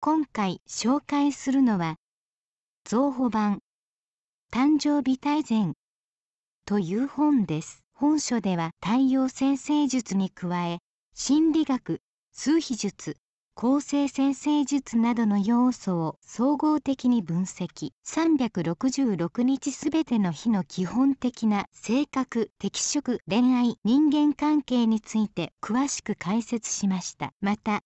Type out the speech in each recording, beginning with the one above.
今回紹介するのは増語版誕生日大全という本です本書では太陽先生術に加え心理学数秘術構成先生術などの要素を総合的に分析366日すべての日の基本的な性格適職恋愛人間関係について詳しく解説しましたまた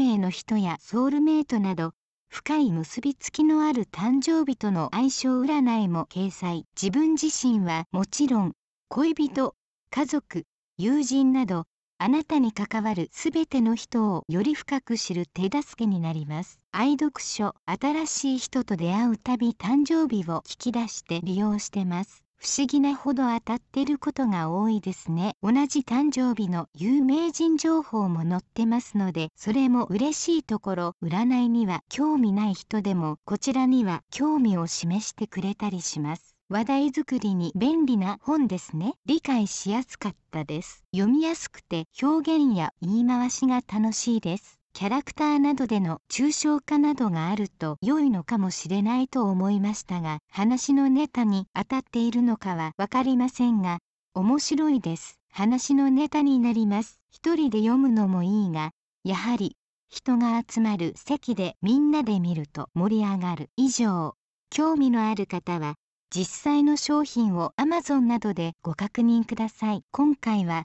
名の人やソウルメイトなど深い結びつきのある誕生日との相性占いも掲載自分自身はもちろん恋人家族友人などあなたに関わる全ての人をより深く知る手助けになります愛読書新しい人と出会うたび誕生日を聞き出して利用してます不思議なほど当たってることが多いですね同じ誕生日の有名人情報も載ってますのでそれも嬉しいところ占いには興味ない人でもこちらには興味を示してくれたりします話題作りに便利な本ですね理解しやすかったです読みやすくて表現や言い回しが楽しいですキャラクターなどでの抽象化などがあると良いのかもしれないと思いましたが話のネタに当たっているのかは分かりませんが面白いです話のネタになります一人で読むのもいいがやはり人が集まる席でみんなで見ると盛り上がる以上興味のある方は実際の商品を Amazon などでご確認ください今回は